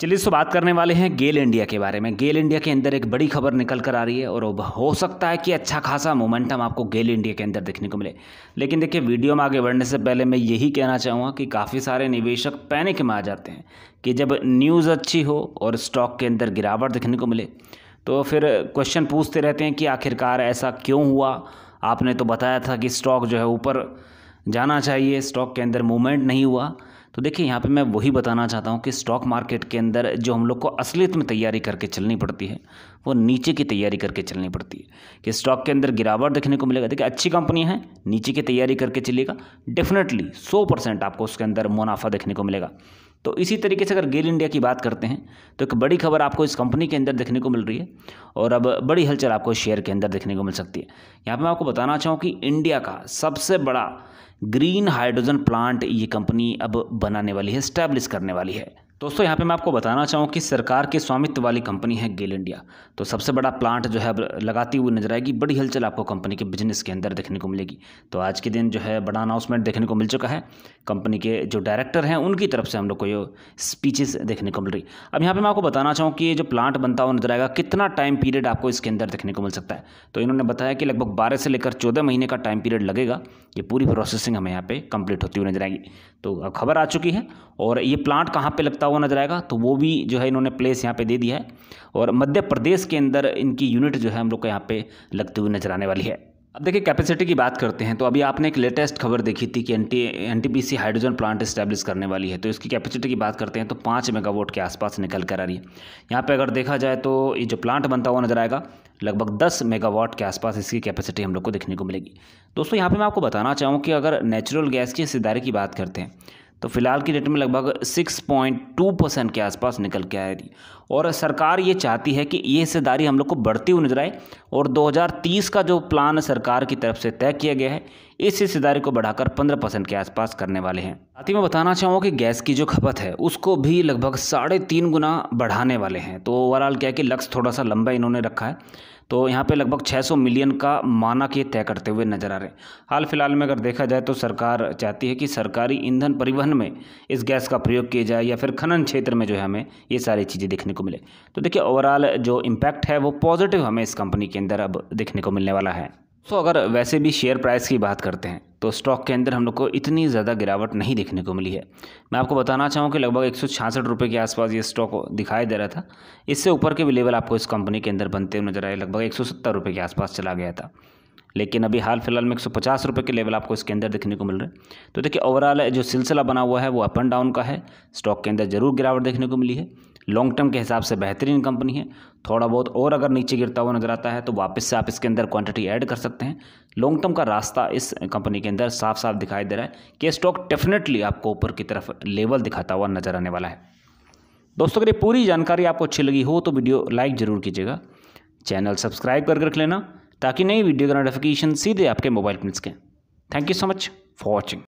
चलिए दोस्तों बात करने वाले हैं गेल इंडिया के बारे में गेल इंडिया के अंदर एक बड़ी खबर निकल कर आ रही है और हो सकता है कि अच्छा खासा मोमेंटम आपको गेल इंडिया के अंदर देखने को मिले लेकिन देखिए वीडियो में आगे बढ़ने से पहले मैं यही कहना चाहूँगा कि काफ़ी सारे निवेशक पैनिक में आ जाते हैं कि जब न्यूज़ अच्छी हो और स्टॉक के अंदर गिरावट देखने को मिले तो फिर क्वेश्चन पूछते रहते हैं कि आखिरकार ऐसा क्यों हुआ आपने तो बताया था कि स्टॉक जो है ऊपर जाना चाहिए स्टॉक के अंदर मूवमेंट नहीं हुआ तो देखिए यहाँ पे मैं वही बताना चाहता हूँ कि स्टॉक मार्केट के अंदर जो हम लोग को असलियत में तैयारी करके चलनी पड़ती है वो नीचे की तैयारी करके चलनी पड़ती है कि स्टॉक के अंदर गिरावट देखने को मिलेगा देखिए अच्छी कंपनी है नीचे की तैयारी करके चलिएगा डेफिनेटली सौ परसेंट आपको उसके अंदर मुनाफा देखने को मिलेगा तो इसी तरीके से अगर गेल इंडिया की बात करते हैं तो एक बड़ी खबर आपको इस कंपनी के अंदर देखने को मिल रही है और अब बड़ी हलचल आपको शेयर के अंदर देखने को मिल सकती है यहाँ पर मैं आपको बताना चाहूँ कि इंडिया का सबसे बड़ा ग्रीन हाइड्रोजन प्लांट ये कंपनी अब बनाने वाली है स्टैब्लिश करने वाली है दोस्तों यहाँ पे मैं आपको बताना चाहूँ कि सरकार के स्वामित्व वाली कंपनी है गेल इंडिया तो सबसे बड़ा प्लांट जो है लगाती हुई नजर आएगी बड़ी हलचल आपको कंपनी के बिजनेस के अंदर देखने को मिलेगी तो आज के दिन जो है बड़ा अनाउंसमेंट देखने को मिल चुका है कंपनी के जो डायरेक्टर हैं उनकी तरफ से हम लोग को ये स्पीचेस देखने को मिल रही अब यहाँ पे मैं आपको बताना चाहूँ कि ये जो प्लांट बनता हुआ नजर आएगा कितना टाइम पीरियड आपको इसके अंदर देखने को मिल सकता है तो इन्होंने बताया कि लगभग बारह से लेकर चौदह महीने का टाइम पीरियड लगेगा ये पूरी प्रोसेसिंग हमें यहाँ पर कंप्लीट होती हुई नजर आएगी तो खबर आ चुकी है और ये प्लांट कहाँ पर लगता हुआ नजर आएगा तो वो भी जो है इन्होंने प्लेस यहाँ पर दे दिया है और मध्य प्रदेश के अंदर इनकी यूनिट जो है हम लोग को यहाँ पर लगती हुई नजर आने वाली है अब देखिए कैपेसिटी की बात करते हैं तो अभी आपने एक लेटेस्ट खबर देखी थी कि N T hydrogen plant establish करने वाली है तो इसकी कैपेसिटी की बात करते हैं तो पाँच मेगावाट के आसपास निकल कर आ रही है यहाँ पे अगर देखा जाए तो ये जो प्लांट बनता हुआ नजर आएगा लगभग दस मेगावाट के आसपास इसकी कैपेसिटी हम लोग को देखने को मिलेगी दोस्तों यहाँ पर मैं आपको बताना चाहूँ कि अगर नेचुरल गैस की हिस्सेदारी की बात करते हैं तो फिलहाल की डेट में लगभग 6.2 परसेंट के आसपास निकल के आए थी और सरकार ये चाहती है कि ये हिस्सेदारी हम लोग को बढ़ती हुई नजर आए और 2030 का जो प्लान सरकार की तरफ से तय किया गया है इस हिस्सेदारी को बढ़ाकर 15 परसेंट के आसपास करने वाले हैं साथ ही मैं बताना चाहूँगा कि गैस की जो खपत है उसको भी लगभग साढ़े तीन गुना बढ़ाने वाले हैं तो ओवरऑल क्या है कि लक्ष्य थोड़ा सा लंबा इन्होंने रखा है तो यहाँ पे लगभग 600 मिलियन का मानक ये तय करते हुए नजर आ रहे हैं हाल फिलहाल में अगर देखा जाए तो सरकार चाहती है कि सरकारी ईंधन परिवहन में इस गैस का प्रयोग किया जाए या फिर खनन क्षेत्र में जो है हमें ये सारी चीज़ें देखने को मिले तो देखिए ओवरऑल जो इम्पैक्ट है वो पॉजिटिव हमें इस कंपनी के अंदर अब देखने को मिलने वाला है सो तो अगर वैसे भी शेयर प्राइस की बात करते हैं तो स्टॉक के अंदर हम लोग को इतनी ज़्यादा गिरावट नहीं देखने को मिली है मैं आपको बताना चाहूँ कि लगभग एक सौ के आसपास ये स्टॉक दिखाई दे रहा था इससे ऊपर के भी लेवल आपको इस कंपनी के अंदर बनते हुए नजर आए लगभग एक रुपए के आसपास चला गया था लेकिन अभी हाल फिलहाल में एक सौ पचास रुपये के लेवल आपको इसके अंदर देखने को मिल रहे हैं तो देखिए ओवरऑल जो सिलसिला बना हुआ है वो अप एंड डाउन का है स्टॉक के अंदर जरूर गिरावट देखने को मिली है लॉन्ग टर्म के हिसाब से बेहतरीन कंपनी है थोड़ा बहुत और अगर नीचे गिरता हुआ नज़र आता है तो वापस से आप इसके अंदर क्वांटिटी ऐड कर सकते हैं लॉन्ग टर्म का रास्ता इस कंपनी के अंदर साफ साफ दिखाई दे रहा है कि स्टॉक डेफिनेटली आपको ऊपर की तरफ लेवल दिखाता हुआ नज़र आने वाला है दोस्तों अगर ये पूरी जानकारी आपको अच्छी लगी हो तो वीडियो लाइक ज़रूर कीजिएगा चैनल सब्सक्राइब कर रख लेना ताकि नई वीडियो का नोटिफिकेशन सीधे आपके मोबाइल मिल सकें thank you so much for watching